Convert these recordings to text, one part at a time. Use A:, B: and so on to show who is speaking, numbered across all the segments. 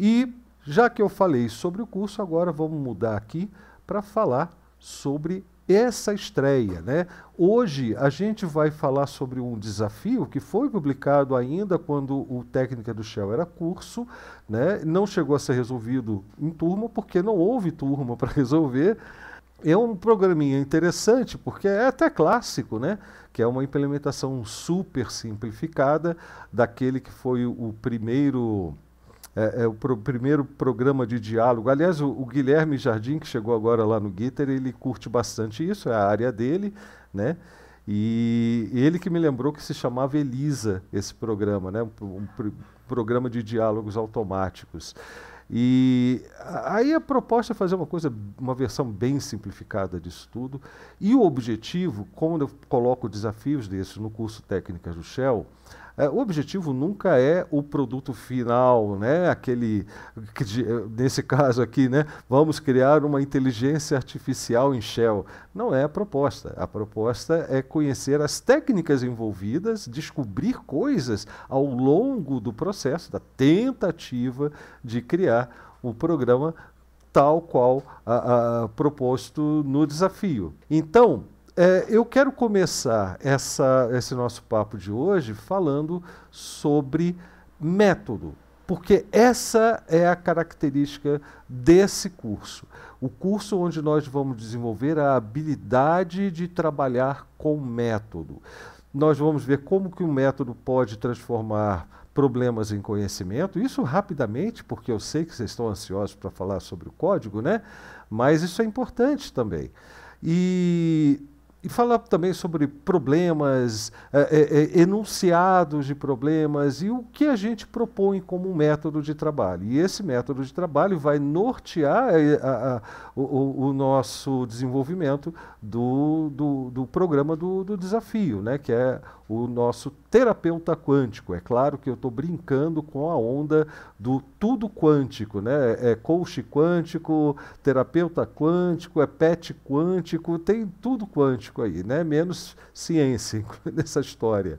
A: E já que eu falei sobre o curso, agora vamos mudar aqui para falar sobre essa estreia. Né? Hoje a gente vai falar sobre um desafio que foi publicado ainda quando o Técnica do Shell era curso, né? não chegou a ser resolvido em turma, porque não houve turma para resolver. É um programinha interessante, porque é até clássico, né? que é uma implementação super simplificada daquele que foi o primeiro é, é o pro, primeiro programa de diálogo. Aliás, o, o, Guilherme Jardim, que chegou agora lá no Gitter, ele curte bastante isso, é a área dele, né? E ele que me lembrou que se chamava Elisa esse programa, né? Um, um, um programa de diálogos automáticos. E aí a proposta é fazer uma coisa, uma versão bem simplificada disso tudo. E o objetivo, como eu coloco desafios desses no curso Técnicas do Shell, é, o objetivo nunca é o produto final, né? Aquele, que, nesse caso aqui, né? Vamos criar uma inteligência artificial em Shell. Não é a proposta. A proposta é conhecer as técnicas envolvidas, descobrir coisas ao longo do processo, da tentativa de criar o programa tal qual a, a, proposto no desafio. Então, é, eu quero começar essa, esse nosso papo de hoje falando sobre método, porque essa é a característica desse curso. O curso onde nós vamos desenvolver a habilidade de trabalhar com método. Nós vamos ver como que o método pode transformar problemas em conhecimento. Isso rapidamente, porque eu sei que vocês estão ansiosos para falar sobre o código, né? Mas isso é importante também. E e falar também sobre problemas, é, é, é, enunciados de problemas e o que a gente propõe como um método de trabalho. E esse método de trabalho vai nortear é, a, a, o, o, nosso desenvolvimento do, do, do programa do, do, desafio, né? que é o nosso terapeuta quântico. É claro que eu estou brincando com a onda do tudo quântico, né? É coach quântico, terapeuta quântico, é pet quântico, tem tudo quântico político aí, né? menos ciência nessa história.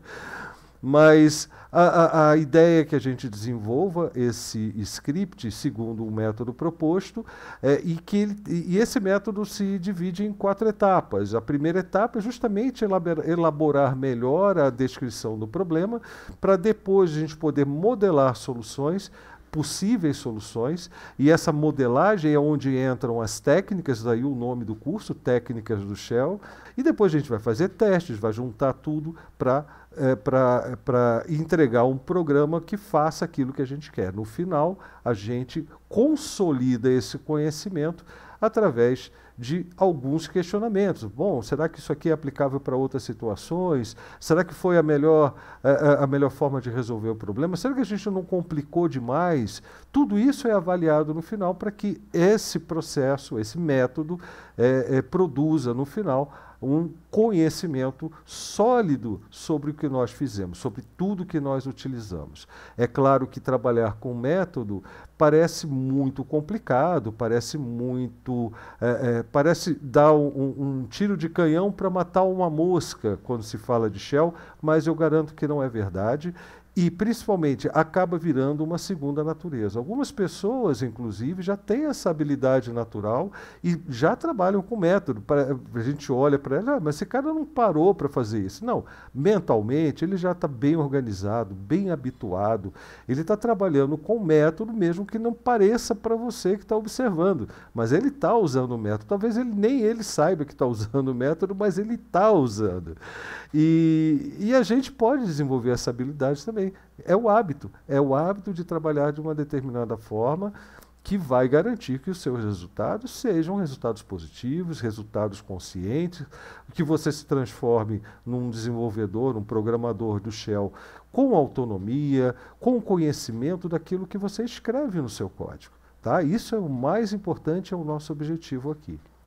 A: Mas a, a, a, ideia é que a gente desenvolva esse script segundo o método proposto é, e que ele, e esse método se divide em quatro etapas. A primeira etapa é justamente elaborar melhor a descrição do problema para depois a gente poder modelar soluções possíveis soluções, e essa modelagem é onde entram as técnicas, daí o nome do curso, Técnicas do Shell, e depois a gente vai fazer testes, vai juntar tudo para é, para é, entregar um programa que faça aquilo que a gente quer. No final, a gente consolida esse conhecimento através de alguns questionamentos. Bom, será que isso aqui é aplicável para outras situações? Será que foi a melhor, a, é, é, a, melhor forma de resolver o problema? Será que a gente não complicou demais? Tudo isso é avaliado no final para que esse processo, esse método, é, é, produza no final um conhecimento sólido sobre o que nós fizemos, sobre tudo que nós utilizamos. É claro que trabalhar com método parece muito complicado, parece muito. É, é, parece dar um, um tiro de canhão para matar uma mosca quando se fala de Shell, mas eu garanto que não é verdade e, principalmente, acaba virando uma segunda natureza. Algumas pessoas, inclusive, já têm essa habilidade natural e já trabalham com método. Pra, a gente olha para ela, ah, mas esse cara não parou para fazer isso. Não, mentalmente ele já está bem organizado, bem habituado. Ele está trabalhando com método, mesmo que não pareça para você que está observando. Mas ele está usando o método. Talvez ele nem ele saiba que está usando o método, mas ele está usando. E, e a gente pode desenvolver essa habilidade também. É o hábito. É o hábito de trabalhar de uma determinada forma que vai garantir que os seus resultados sejam resultados positivos, resultados conscientes, que você se transforme num desenvolvedor, um programador do Shell com autonomia, com conhecimento daquilo que você escreve no seu código. Tá? Isso é o mais importante, é o nosso objetivo aqui.